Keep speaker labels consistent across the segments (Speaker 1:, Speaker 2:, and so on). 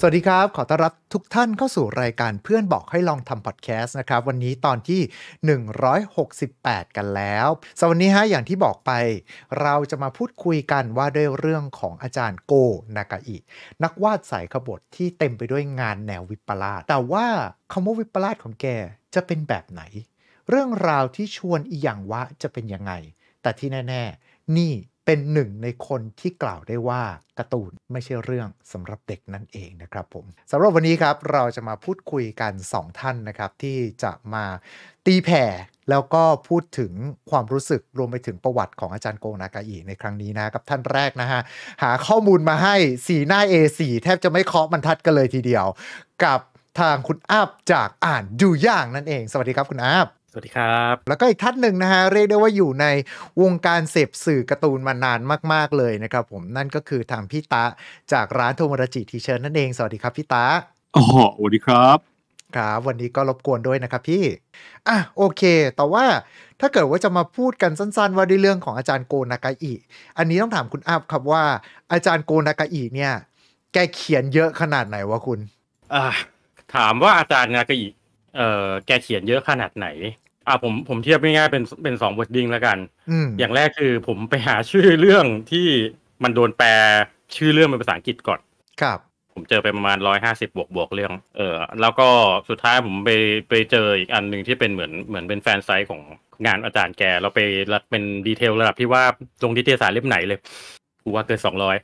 Speaker 1: สวัสดีครับ ขอต้อนรับทุกท่านเข้าสู่รายการเพื่อนบอกให้ลองทำพอดแคสต์นะครับวันนี้ตอนที่ 168 กันแล้ว สวันนี้ฮะอย่างที่บอกไป เราจะมาพูดคุยกันว่า ด้วยเรื่องของอาจารย์โก นากาอินักวาดสายขบถที่เต็มไปด้วยงานแนววิปลาสแต่ว่าคำว่าวิปลาสของแกจะเป็นแบบไหน เรื่องราวที่ชวนอีหยังวะจะเป็นยังไง แต่ที่แน่ ๆ นี่เป็นหนึ่งในคนที่กล่าวได้ว่าการ์ตูนไม่ใช่เรื่องสำหรับเด็กนั่นเองนะครับผมสำหรับวันนี้ครับเราจะมาพูดคุยกัน 2 ท่านนะครับที่จะมาตีแผ่ แล้วก็พูดถึงความรู้สึกรวมไปถึงประวัติของอาจารย์โกนากาอีในครั้งนี้นะกับท่านแรกนะฮะ หาข้อมูลมาให้สีหน้า A4 แทบจะไม่เคาะบรรทัดกันเลยทีเดียว กับทางคุณอาบจากอ่านดูย่างนั่นเอง สวัสดีครับคุณอาบสวัสดีครับ แล้วก็อีกท่านหนึ่งนะฮะเรียกได้ว่าอยู่ในวงการเสพสื่อการ์ตูนมานานมากๆเลยนะครับผมนั่นก็คือทางพี่ตาจากร้านโทมรจิทีเชิญนั่นเองสวัสดีครับพี่ตาอ๋อสวัสดีครับครับ วันนี้ก็รบกวนด้วยนะครับพี่อ่ะโอเค แต่ว่าถ้าเกิดว่าจะมาพูดกันสั้น ๆว่าในเรื่องของอาจารย์โกนากาอิอันนี้ต้องถามคุณอาบครับว่า อาจารย์โกนากาอิเนี่ย แกเขียนเยอะขนาดไหนวะคุณอ่
Speaker 2: าถามว่าอาจารย์นากาอิเออแกเขียนเยอะขนาดไหนอ่าผมผมเทียบง่ายๆเป็นเป็นสองบทดิงแล้วกัน อย่างแรกคือผมไปหาชื่อเรื่องที่มันโดนแปลชื่อเรื่องเป็นภาษาอังกฤษก่อน ครับ ผมเจอไปประมาณร้อยห้าสิบบวกบวกเรื่องเออแล้วก็สุดท้ายผมไปไปเจออีกอันหนึ่งที่เป็นเหมือนเหมือนเป็นแฟนไซต์ของงานอาจารย์แกเราไปรัเป็นดีเทลระดับที่ว่าลงดีเทลสารเล่มไหนเลยกูว่าเกินสองร้อย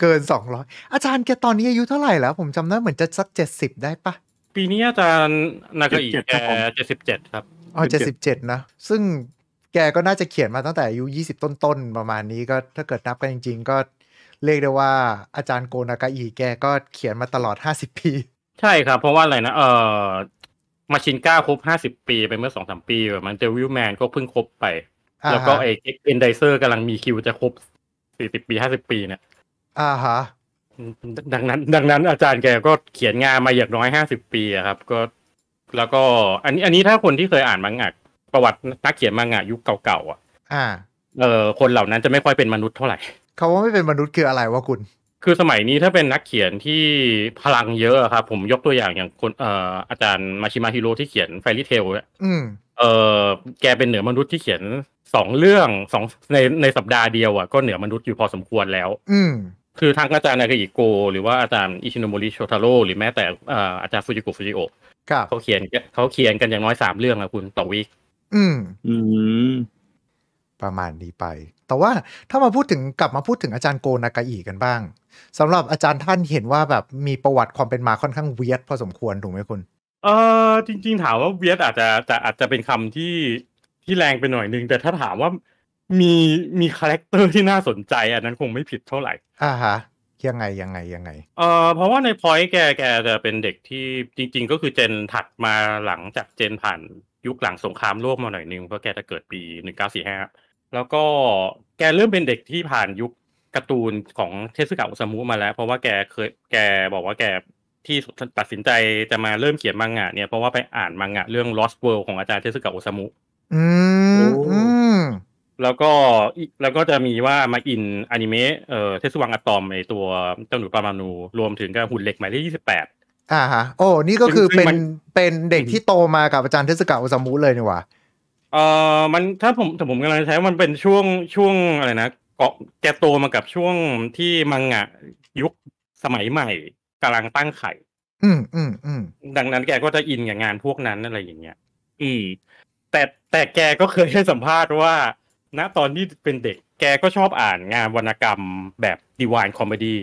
Speaker 1: เกินสองร้อยอาจารย์แกตอนนี้อายุเท่าไหร่แล้ว ผมจำได้เหมือนจะสักเจ็ดสิบได้ปะ
Speaker 2: ปีนี้อาจารย์นากาอิแกเจ็ดสิบเจ็ด
Speaker 3: ครับ อ๋อเจ็ดสิบ
Speaker 1: เจ็ดนะ ซึ่งแกก็น่าจะเขียนมาตั้งแต่อายุยี่สิบต้นๆประมาณนี้ก็ถ้าเกิดนับกันจริง ๆ ก็เรียกได้ว่าอาจารย์โกนากาอิแกก็เขียนมาตลอดห้าสิบปี
Speaker 2: ใช่ครับเพราะว่าอะไรนะเออมาชินก้าครบห้าสิบปีไปเมื่อสองสามปีแบบมันเดวิลแมนก็เพิ่งครบไป แล้วก็ไอเอ็นไดเซอร์กำลังมีคิวจะครบสี่สิบปีห้าสิบปีเนี่ยอ่าฮะดังนั้น ดังนั้นอาจารย์แกก็เขียนงานมาอย่างน้อยห้าสิบปีครับก็ แล้วก็อันนี้อันนี้ถ้าคนที่เคยอ่านมังงะประวัตินักเขียนมังงะยุคเก่าๆอ่ะอ่เออคนเหล่านั้นจะไม่ค่อยเป็นมนุษย์เท่าไหร่
Speaker 1: เขาว่าไม่เป็นมนุษย์คืออะไรวะคุณ
Speaker 2: คือสมัยนี้ถ้าเป็นนักเขียนที่พลังเยอะครับ ผมยกตัวอย่างอย่างคนเอ่ออาจารย์มาชิมาฮิโร่ที่เขียนไฟรี่เทลเนี่ยเออแกเป็นเหนือมนุษย์ที่เขียนสองเรื่องสองในในสัปดาห์เดียวอ่ะก็เหนือมนุษย์อยู่พอสมควรแล้ว อืคือทางอาจารย์นาริโก หรือว่าอาจารย์อิชิโนมริโชทาโร่หรือแม้แต่อาจารย์ฟูจิโกฟูจิโอเขาเขียนเขาเขียนกันอย่างน้อยสามเรื่อง
Speaker 1: นะคุณต่อวิคอืมอืมประมาณนี้ไป แต่ว่าถ้ามาพูดถึงกลับมาพูดถึงอาจารย์โกนากาอิกันบ้าง สำหรับอาจารย์ท่านเห็นว่าแบบมีประวัติความเป็นมาค่อนข้างเวียดพอสมควรถูกไหมคุณ
Speaker 2: เออจริงๆถามว่าเวียดอาจจะจะอาจจะเป็นคำที่ที่แรงไปหน่อยนึงแต่ถ้าถามว่ามีมีคาแรคเตอร์ที่น่าสนใจ อันนั้นคงไม่ผิดเท่าไหร่
Speaker 1: อ่าฮะ ยังไง ยังไงยังไง
Speaker 2: เอ่อเพราะว่าในพอยต์แกแกจะเป็นเด็กที่จริง ๆ ก็คือเจนถัดมาหลังจากเจนผ่านยุคหลังสงครามโลกมาหน่อยนึงเพราะแกจะเกิดปีหนึ่งเก้าสี่ห้าแล้วก็แกเริ่มเป็นเด็กที่ผ่านยุคการ์ตูนของเทสึกะอุซามุมาแล้ว เพราะว่าแกเคยแกบอกว่าแกที่ตัดสินใจจะมาเริ่มเขียนมังงะเนี่ยเพราะว่าไปอ่านมังงะเรื่อง Lost World ของอาจารย์เทสึกะอุซามุอืมแล้วก็แล้วก็จะมีว่ามาอินอนิเมะเอ่อเทสวังอะตอมในตัวเจ้าหนูปามานูรวมถึงกับหุ่นเหล็ก
Speaker 1: หมายเลขยี่สิบแปดอ่าฮะโอ้นี่ก็คือเป็นเป็นเด็กที่โตมากับอาจารย์เทสกะอุซามุเลยนี่หว่า
Speaker 2: เอ่อมันถ้าผมถ้าผมกำลังใช้มันเป็นช่วงช่วงอะไรนะเกาะแกโตมากับช่วงที่มังงะยุคสมัยใหม่กำลังตั้งไข่
Speaker 3: อืมอืมอืม
Speaker 2: ดังนั้นแกก็จะอินกับงานพวกนั้นอะไรอย่างเงี้ยอืมแต่แต่แกก็เคยให้สัมภาษณ์ว่าณตอนที่เป็นเด็กแกก็ชอบอ่านงานวรรณกรรมแบบดีวายคอมเมดี้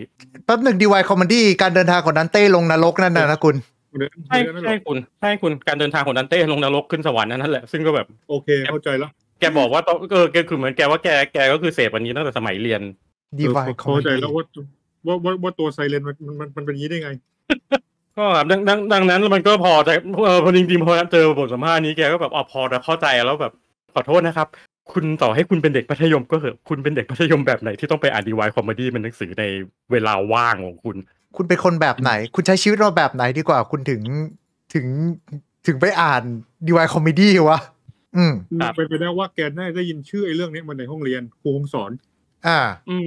Speaker 1: แป๊บหนึ่งดีวายคอมเมดี้การเดินทางของนันเต้ลงนรกนั่นนะนะคุณ
Speaker 2: ใช่ใช่คุณใช่คุณการเดินทางของนันเต้ลงนรกขึ้นสวรรค์นั่นแหละ ซึ่งก็แบบ โอเค เข้าใจแล้ว แกบอกว่าตอนเออแกคือเหมือนแกว่าแกแกก็คือเสพอันนี้ตั้งแต่สมัยเรียนดีวายคอมเมดี้เข้าใจแล้ว
Speaker 4: ว่าว่าว่าตัวไซเรนมันมันมันเป็นอย่างนี้ได้ไง
Speaker 2: ก็ดังดังดังนั้น มันก็พอแต่พอจริงๆพอเจอบทสัมภาษณ์นี้แกก็แบบอ๋อพอแต่เข้าใจแล้วแบบขอโทษนะครับคุณต่อให้คุณเป็นเด็กมัธยมก็เถอะคุณเป็นเด็กมัธยมแบบไหนที่ต้องไปอ่านดีวายคอมเมดี้เป็นหนังสือในเวลาว่างของคุณ คุณเป็นคนแบบไหน
Speaker 1: คุณใช้ชีวิตเราแบบไหนดีกว่า คุณถึงถึงถึงไปอ่านดีวายคอมเม
Speaker 4: ดี้วะอืมเป็นไปได้ว่าแกน่าได้ยินชื่อไอ้เรื่องนี้มาในห้องเรียนครูคงสอน อ่า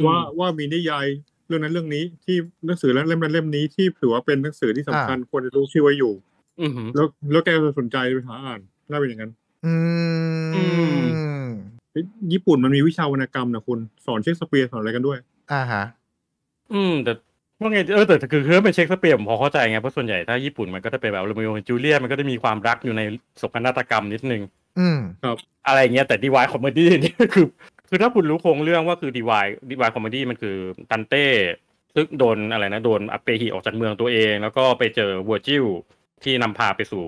Speaker 4: ว่าว่ามีนิยายเรื่องนั้นเรื่องนี้ที่หนังสือเล่มนั้นเล่มนี้ที่ถือว่าเป็นหนังสือที่สำคัญควรจะรู้ชื่อไว้อยู่ อืแล้วแล้วแกจะสนใจไปหาอ่านน่าเป็นอย่างนั้น อืมญี่ปุ่นมันมีวิชาวรรณกรรมนะคุณสอนเช็คสเปียร์สอนอะไรกันด้วยอ่าฮะอืมแต่ว่าไงเออแต่คือคือเป็นเช็คสเ
Speaker 2: ปียร์ผมพอเข้าใจไง เพราะส่วนใหญ่ถ้าญี่ปุ่นมันก็จะเป็นแบบโรมิโอแลจูเลียมันก็จะมีความรักอยู่ในศกนาฏกรรมนิดนึง อืมครับอะไรเงี้ย แต่ดีวายคอมเมดี้นี่คือคือถ้าคุณรู้โครงเรื่องว่าคือดีวายดีวายคอมเมดี้มันคือตันเต้ซึ่งโดนอะไรนะโดนอัปเปหิออกจากเมืองตัวเอง แล้วก็ไปเจอวัวจิ้วที่นำพาไปสู่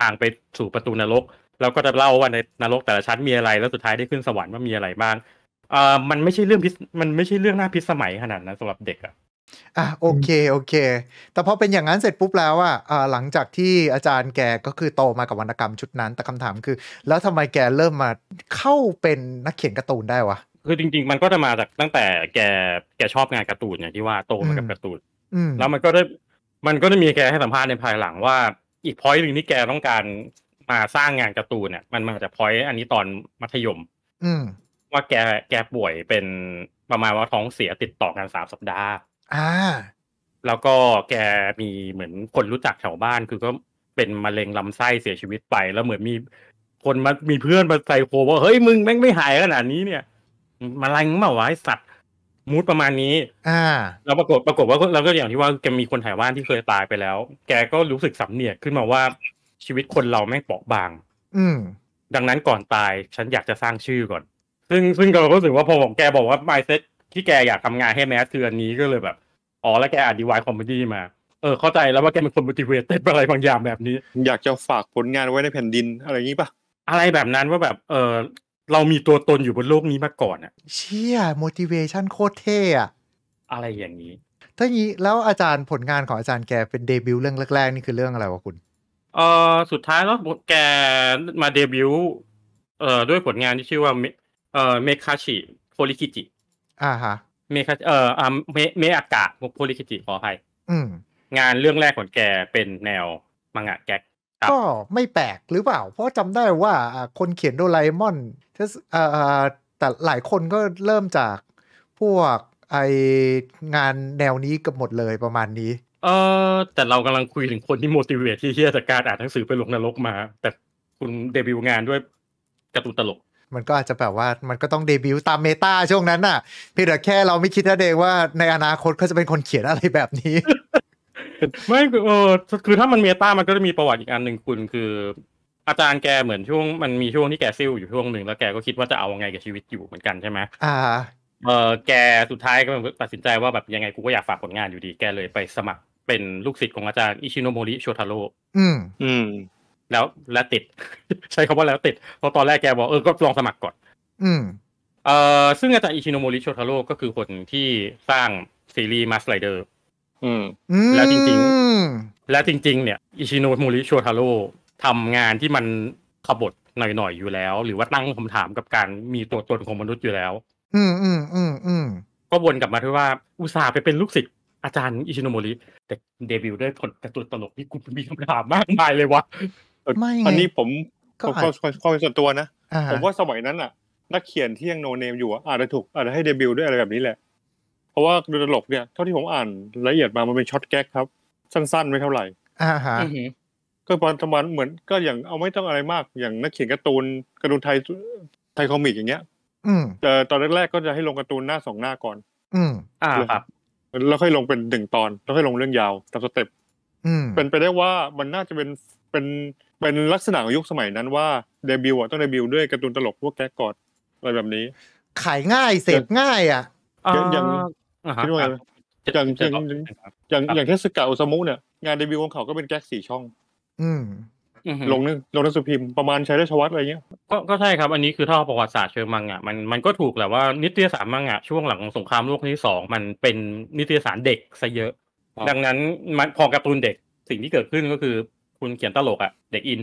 Speaker 2: ทางไปสู่ประตูนรกแล้วก็จะเล่าว่าในนรกแต่ละชั้นมีอะไรแล้วสุดท้ายได้ขึ้นสวรรค์ว่ามีอะไรบ้างเอ่อมันไม่ใช่
Speaker 1: เรื่องพิมันไม่ใช่เรื่องน่าพิสมัยขนาดนั้นสำหรับเด็กอะอ่ะโอเคโอเค แต่พอเป็นอย่างนั้นเสร็จปุ๊บแล้วอ่ะหลังจากที่อาจารย์แกก็คือโตมากับวรรณกรรมชุดนั้น แต่คำถามคือ แล้วทำไมแกเริ่มมาเข้าเป็นนักเขียนการ์ตูนได้วะ คือจริง ๆ มันก็จะ
Speaker 2: มาจากตั้งแต่แก แกชอบงานการ์ตูนอย่างที่ว่าโตมากับการ์ตูน แล้วมันก็ได้ มันก็ได้มีแกให้สัมภาษณ์ในภายหลัง ว่าอีกพอยต์หนึ่งที่แกต้องการมาสร้างงานการ์ตูนเนี่ยมันมาจากพอยต์อันนี้ตอนมัธยม อืว่าแกแกป่วยเป็นประมาณว่าท้องเสียติดต่อกันสามสัปดาห์ อ่า แล้วก็แกมีเหมือนคนรู้จักแถวบ้านคือก็เป็นมะเร็งลำไส้เสียชีวิตไปแล้วเหมือนมีคนมามีเพื่อนมาใส่โคว่าเฮ้ยมึงแม่งไม่หายขนาดนี้เนี่ยมาลังมาว้สัตว์ มูดประมาณนี้ อ่าแล้วปรากฏปรากฏว่าเราก็อย่างที่ว่าแกมีคนถ่ายว่านที่เคยตายไปแล้ว แกก็รู้สึกสำเนียกขึ้นมาว่าชีวิตคนเราแม่งเปราะบาง อืมดังนั้นก่อนตายฉันอยากจะสร้างชื่อก่อน ซึ่งซึ่งเราก็รู้สึกว่าพอผมแกบอกว่าไมเซ็ตที่แกอยากทำงานให้แมสคืออันนี้ก็เลยแบบ อ๋อแล้วแกอ่านดีวายคอมเมดี้มา เออเข้าใจแล้วว่าแกเป็นคนมลติเวเต็อะไรบางอย่างแบบนี้ อยากจะฝากผลงานไว้ในแผ่นดิน อะไรอย่างนี้ปะอะไรแบบนั้นว่าแบบเออเรามีตัวตนอยู่บนโลกนี้มาก่อนอะ
Speaker 1: เชี่ย motivation โคตรเท่อะอะไรอย่างนี้ถ้างี้แล้วอาจารย์ผลงานของอาจารย์แกเป็นเดบิวต์เรื่องแรกๆนี่คือเรื่องอะไรวะคุณ
Speaker 2: เอ่อสุดท้ายแล้วแกมาเดบิวต์เอ่อด้วยผลงานที่ชื่อว่าเอ่อเมคาชิโพลิคิจิอ่าฮะเมคาเอ่ออ่าเมเมอากาศโพลิคิจิขออภัยงานเรื่องแรกของแกเป็นแนวมังงะแก๊ก
Speaker 1: ก็ไม่แปลกหรือเปล่า เพราะจำได้ว่าคนเขียนโดรลมอนเอ่อแต่หลายคนก็เริ่มจากพวกไองานแนวนี้กับหมดเลยประมาณนี้
Speaker 3: เอ
Speaker 2: อแต่เรากำลังคุยถึงคนที่โมดิเวตที่เฮียจากการอ่านหนังสือไปลงนรกมา แต่คุณเดบิวงานด้วยการ์ตูนตลก
Speaker 1: มันก็อาจจะแบบว่ามันก็ต้องเดบิวต์ตามเมตาช่วงนั้นน่ะเพียงแต่แค่เราไม่คิดนะเดงว่าในอนาคตเขาจะเป็นคนเขียนอะไรแบบนี้
Speaker 2: ไม่เออคือถ้ามันเมตามันก็จะมีประวัติอีกอันหนึ่งคุณ คือ อาจารย์แกเหมือนช่วง มันมีช่วงที่แกซิ่วอยู่ช่วงหนึ่งแล้วแกก็คิดว่าจะเอาไงกับชีวิตอยู่เหมือนกันใช่ไหมอ่าเออแกสุดท้ายก็ตัดสินใจว่าแบบยังไงกูก็อยากฝากผลงานอยู่ดี แกเลยไปสมัครเป็นลูกศิษย์ของอาจารย์อิชิโนโมริโชทาโร่อืมอืมแล้วแล้วติด ใช้คาว่าแล้วติดเพราะตอนแรกแกบอกเออก็ลองสมัครก่อนอืมเอ่อซึ่งอาจารย์อิชิโนโมริโชทาโร่ก็คือคนที่สร้างซีรีส์มาสไลเดอร์อืม
Speaker 3: แล้วจริงๆ
Speaker 2: แล้วจริง ๆ เนี่ย อิชิโนโมริโชทาโร่ทำงานที่มันขบฏหน่อยๆ อยู่แล้ว หรือว่าตั้งคำถามกับการมีตัวตนของมนุษย์อยู่แล้ว
Speaker 3: อืมอืมอืมอืม
Speaker 2: ก็วนกลับมาที่ว่าอุตส่าห์ไปเป็นลูกศิษย์อาจารย์อิชิโนโมริแต่เด
Speaker 4: บิวต์ด้วยผลกระตุ้นตลกที่กูมีคำถามมากมายเลยวะไม่อันนี้ผมก็ความส่วนตัวนะผมว่าสมัยนั้นอ่ะ นักเขียนที่ยังโนเนมอยู่อาจจะถูกอาจจะให้เดบิวต์ด้วยอะไรแบบนี้แหละ เพราะว่าดูตลกเนี่ยเท่าที่ผมอ่านละเอียดมามันเป็นช็อตแก๊กครับ สั้นๆไม่เท่าไหร่อ่าฮะก็ปอนจมันเหมือนก็อย่างเอาไม่ต้องอะไรมากอย่างนักเขียนการ์ตูนการ์ตูนไทยไทยคอมิกอย่างเงี้ย อืมแต่ตอนแรกๆก็จะให้ลงการ์ตูนหน้าสองหน้าก่อน
Speaker 3: อืมอ่าค
Speaker 4: รับแล้วค่อยลงเป็นหนึ่งตอนแล้วค่อยลงเรื่องยาวตามสเต็ปเป็นไปได้ว่ามันน่าจะเป็นเป็นเป็นลักษณะของยุคสมัยนั้นว่าเดบิวต์ต้องเดบิวต์ด้วยการ์ตูนตลกพวกแก๊กกอดอะไรแบบนี้
Speaker 1: ขายง่ายเสพง่ายอ่ะ
Speaker 4: อย่างคิดว่าอย่างอย่างอย่างอย่างเทสกาอุซามุเนี่ย งานเดบิวต์ของเขาก็เป็นแก๊กสี่ช่อง อืมลงนึงลงนังสือพิมพ์ประมาณใช้ไราชวัตรอะไรเงี้ย
Speaker 2: ก็ก็ใช่ครับ อันนี้คือถ้าประวัติศาสตร์เชิงมังอ่ะมัน มันก็ถูกแหละว่านิตยสารมังอ่ะช่วงหลังสงครามโลกที่สองมันเป็นนิตยสารเด็กซะเยอะ ดังนั้นมันพอการ์ตูนเด็ก สิ่งที่เกิดขึ้นก็คือคุณเขียนตลกอ่ะเด็กอิน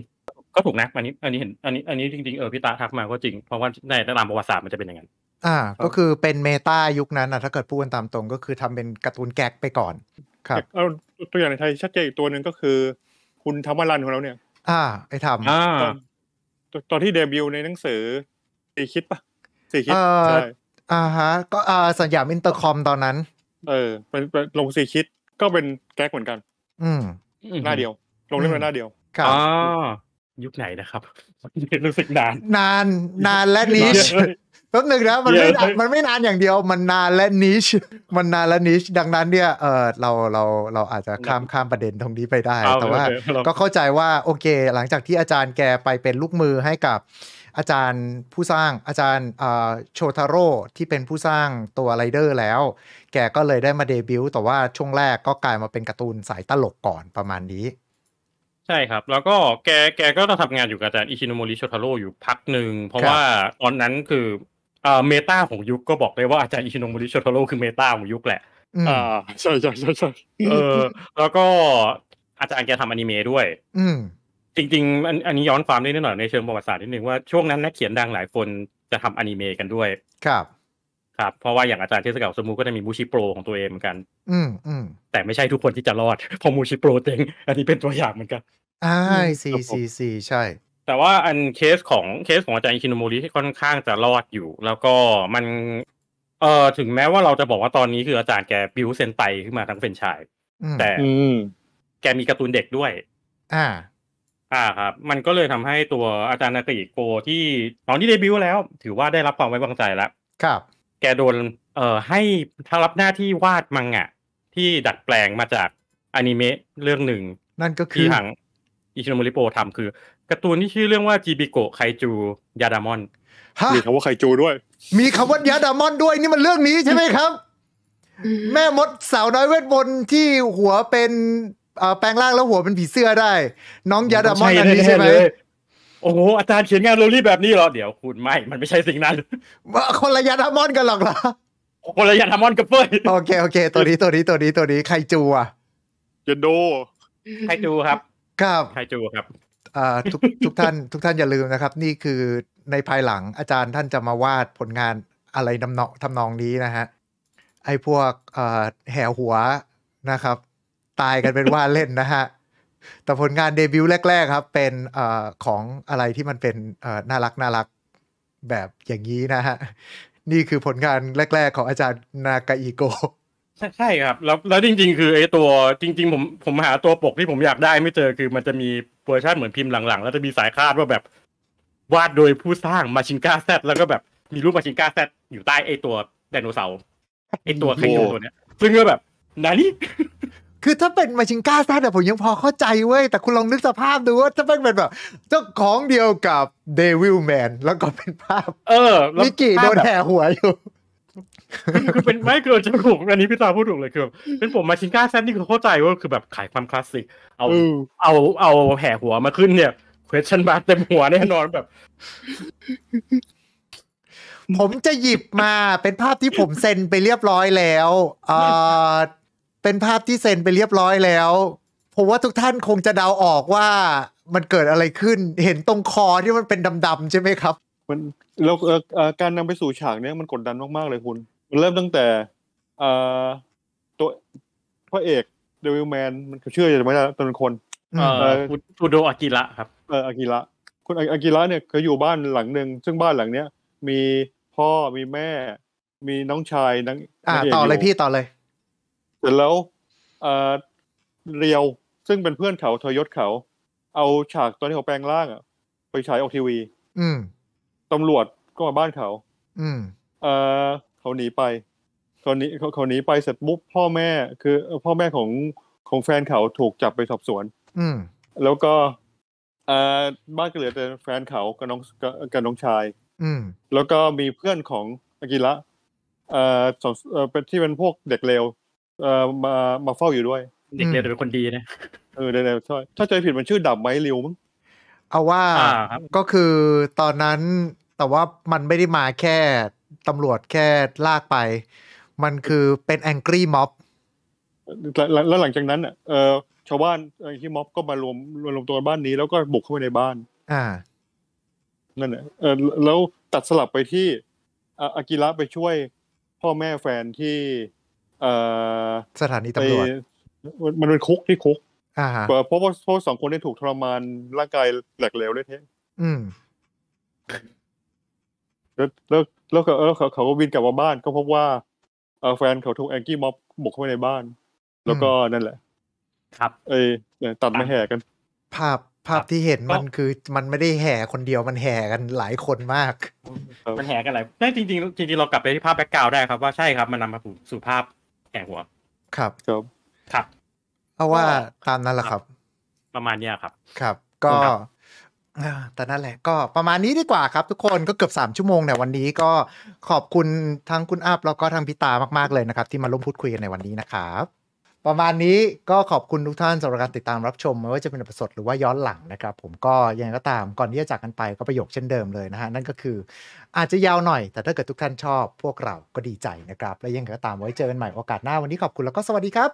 Speaker 2: ก็ถูกนะอันนี้อันนี้เห็นอันนี้อันนี้จริงๆ เออพี่ตาทักมาก็จริงเพราะว่าในตามประวัติศาสตร์มันจะเป็นอย่างนั้น
Speaker 1: อ่าก็คือเป็นเมตายุคนั้นนะถ้าเกิดพูดตามตรงก็คือทำเป็นการ์ตูนแก๊กไปก่อนครับ
Speaker 4: เอาตัวอย่างในไทยชัดเจนอีกตัวหนึ่งก็คือคุณธรรมรันของเราเนี่ย
Speaker 1: อ่า ไอ้ทำอ่า
Speaker 4: ตอนที่เดบิวต์ในหนังสือ สี่คิดปะสี่คิด ใช่
Speaker 1: อ่าฮะก็อ่าสญามอินเตอร์คอมตอนนั้น
Speaker 4: เออเป็นลงสี่คิด ก็เป็นแก๊กเหมือนกัน อืมหน้าเดียว ลงเล่นมาหน้าเดียวครับอ๋อยุคไหนนะครับรู้สึกนาน
Speaker 1: นาน นานและนิชแป๊บหนึ่งนะมันไม่มันไม่นานอย่างเดียวมันนานและนิช มันนานและนิชดังนั้นเนี่ยเออเราเราเราอาจจะข้ามข้ามประเด็นตรงนี้ไปได้ แต่ว่าก็เข้าใจว่าโอเค หลังจากที่อาจารย์แกไปเป็นลูกมือให้กับอาจารย์ผู้สร้างอาจารย์โชทาโร่ที่เป็นผู้สร้างตัวไรเดอร์แล้ว แกก็เลยได้มาเดบิวต์แต่ว่าช่วงแรกก็กลายมาเป็นการ์ตูนสายตลกก่อนประมาณนี้
Speaker 2: ใช่ครับแล้วก็แกแกก็ทำงานอยู่กับอาจารย์อิชิโนโมริโชทาโร่อยู่พักหนึ่งเพราะว่าตอนนั้นคือเมตาของยุคก็บอกได้ว่า อาจารย์อิชิโนมุริโชโทโร่คือเมตาของยุคแหละอ่าใช่ใช่ใช่ใช่เออแล้วก็อาจารย์แกทำอนิเมะด้วย อืจริงๆอันอันนี้ย้อนความนิดหน่อย ในเชิงประวัติศาสตร์นิดนึงว่า ช่วงนั้นนักเขียนดังหลายคนจะทำอนิเมะกันด้วย ครับ ครับ เพราะว่าอย่างอาจารย์เทสเกาสมูก็จะมีมูชิโปรของตัวเองเหมือนกัน อืมอืมแต่ไม่ใช่ทุกคนที่จะรอด
Speaker 1: พอมูชิโปรเต็งอันนี้เป็นตัวอย่างเหมือนกันอ่าสีสีสีใช่
Speaker 2: แต่ว่าอันเคสของเคสของอาจารย์อิชินโมริที่ค่อนข้างจะรอดอยู่ แล้วก็มันเอ่อถึงแม้ว่าเราจะบอกว่าตอนนี้คืออาจารย์แกบิวเซนไตขึ้นมาทั้งเป็นชาย แต่แกมีการ์ตูนเด็กด้วย อ่า อ่าครับ มันก็เลยทำให้ตัวอาจารย์นาติโกที่ตอนที่เดบิวต์แล้ว ถือว่าได้รับความไว้วางใจแล้ว ครับ แกโดน เอ่อให้รับหน้าที่วาดมังงะที่ดัดแปลงมาจากอนิเมะเรื่องหนึ่ง
Speaker 1: นั่นก็คือที่ทาง
Speaker 2: อิชิโนมุริโปทำคือการ์ตูนที่ชื่อเรื่องว่าจีบิโกไคจู ยาดามอนมีคำว่าไคจูด้วย
Speaker 1: มีคำว่ายาดามอนด้วยนี่มันเรื่องนี้ใช่ไหมครับ แม่มดสาวน้อยเวทมนต์ที่หัวเป็น แปลงร่างแล้วหัวเป็นผีเสื้อได้ น้องยาดามอนอันนี้ใช่ไหมโอ้โหอาจารย์เขียนงานโรลี่แบบนี้เหรอเดี๋ยวคุณไม่มันไม่ใช่สิ่งนั้นคนละยาดามอนกันหรอกเหรอคนละยาดามอนกับเป้ยโอเคโอเคตัวนี้ตัวนี้ตัวนี้ตัวนี้ไคจูอะ
Speaker 4: เจนโดไคจูครับครับไคจูครับ
Speaker 1: ทุกทุกท่านทุกท่านอย่าลืมนะครับนี่คือในภายหลังอาจารย์ท่านจะมาวาดผลงานอะไรนำเนาะทำนองนี้นะฮะไอ้พวกแห่หัวนะครับ ตายกันเป็นว่าเล่นนะฮะแต่ผลงานเดบิวต์แรกๆครับเป็นอของอะไรที่มันเป็นน่ารักน่ารักแบบอย่างนี้นะฮะนี่คือผลงานแรก ๆของอาจารย์นากาอิโก
Speaker 2: ใช่ครับแล้วแล้วจริงๆคือไอ้ตัวจริงๆผมผมหาตัวปกที่ผมอยากได้ไม่เจอคือมันจะมีเวอร์ชันเหมือนพิมพ์หลังๆ แล้วจะมีสายคาดว่าแบบ วาดโดยผู้สร้างมาชินกาแซดแล้วก็แบบมีรูปมาชินกาแซดอยู่ใต้ไอตัวไดโนเสาร์ ไอตัวขยูตัวเนี้ย
Speaker 1: ซึ่งก็แบบ นานี่คือถ้าเป็นมาชินกาแซดแต่ผมยังพอเข้าใจเว้ย แต่คุณลองนึกสภาพดูว่าถ้าเป็นแบบเจ้าของเดียวกับเดวิลแมนแล้วก็เป็นภาพ
Speaker 3: เออมิกกี้โดนแห่
Speaker 1: หัวอยู่
Speaker 2: คือเป็นไม่กิอจะถูกอันนี้พี่ตาพูดถูกเลยคือ เป็นผมมาชิงก้าแซนนี่คือเข้าใจว่าคือแบบขายความคลาสสิก เอา เอา เอาแห่หัวมาขึ้นเนี่ย เควสชันบาร์เต็มหัวแน่นอนแบ
Speaker 3: บ
Speaker 1: ผมจะหยิบมาเป็นภาพที่ผมเซ็นไปเรียบร้อยแล้วเป็นภาพที่เซ็นไปเรียบร้อยแล้ว ผมว่าทุกท่านคงจะเดาออกว่ามันเกิดอะไรขึ้น เห็นตรงคอที่มันเป็น
Speaker 4: ดำๆใช่ไหมครับมันแล้วการนำไปสู่ฉากเนี้ยมันกดดันมาก ๆ เลยคุณมันเริ่มตั้งแต่ตัวพระเอกเดวิลแมนมันเชื่อจะไม่ได้ตัวเน็นคนอุโดอากิระครับเอออากิระคุณอากิระเนี่ยเขาอยู่บ้านหลังหนึ่งซึ่งบ้านหลังเนี้ยมีพ่อมีแม่ มีน้องชายนังอ่าต่อเลยพี่ ต่อเลยเสร็จแล้วเออเรียวซึ่งเป็นเพื่อนเขาทอยศเขา เอาฉากตอนที่เขาแปลงร่างอ่ะไปฉายออกทีวี อืมตำรวจก็มาบ้านเขา อืม เออเขาหนีไปเขาหนีเขาเขาหนีไปเสร็จปุ๊บพ่อแม่ คือ พ่อแม่ของของแฟนเขาถูกจับไปสอบสวน อืม แล้วก็เออบ้านก็เหลือแต่แฟนเขากับน้องกับกับน้องชาย อืมแล้วก็มีเพื่อนของอากิระเออสอเป็นที่เป็นพวกเด็กเลวเออมามาเฝ้าอยู่ด้วย เด็กเลวแต่เป็นคนดีนะ เออเด็กเลวใช่ถ้าใจผิดมันชื่อดับไม้ริวมั้ง
Speaker 1: เอาว่าก็คือตอนนั้นแต่ว่ามันไม่ได้มาแค่ ตำรวจแค่ลากไป มันคือเป็นแองกี้ม็อบ
Speaker 4: แล้วหลังจากนั้นอ่ชาวบ้านที่ม็อบก็มารวมรวมตัวบ้านนี้ แล้วก็บุกเข้าไปในบ้าน อ่านั่นแหละแล้วตัดสลับไปที่ อากิระไปช่วยพ่อแม่แฟนที่สถานีตำรวจ มันเป็นคุกที่คุกเพราะว่าพวกสองคนได้ถูกทรมานร่างกายแหลกเหลวเลยเทนแล้วแล้วแล้วเขาเขาก็บินกลับมาบ้านก็พบว่าแฟนเขาถูกแองกี้ม็อบบุกเข้าไปในบ้าน แล้วก็นั่นแหละ ครับ เอตัดมาแห่กัน
Speaker 1: ภาพภาพที่เห็นมันคือมันไม่ได้แห่คนเดียวมันแห่กันหลายคนมาก
Speaker 2: มันแห่กันหลายใช่จริงจริงจริงเรากลับไปที่ภาพแบ็กกราวได้ครับ ว่าใช่ครับมันนำมาสู่ภาพแห่หัว
Speaker 1: ครับครับครับเอาว่า ตามนั้นแหละครับ ประมาณนี้ครับครับก็ แต่นั่นแหละ ก็ประมาณนี้ดีกว่าครับทุกคนก็เกือบ 3 ชั่วโมงเนี่ยวันนี้ก็ขอบคุณทั้งคุณอัพแล้วก็ทางพิตามาก ๆ เลยนะครับ ที่มาร่วมพูดคุยกันในวันนี้นะครับ ประมาณนี้ก็ขอบคุณทุกท่านสำหรับการติดตามรับชม ไม่ว่าจะเป็นสดหรือว่าย้อนหลังนะครับ ผมก็ยังไงก็ตามก่อนที่จะจากกันไปก็ประโยคเช่นเดิมเลยนะฮะนั่นก็คือ อาจจะยาวหน่อยแต่ถ้าเกิดทุกท่านชอบ พวกเราก็ดีใจนะครับ และยังไงก็ตามไว้เจอกันใหม่โอกาสหน้าวันนี้ขอบคุณแล้วก็สวัสดีครับ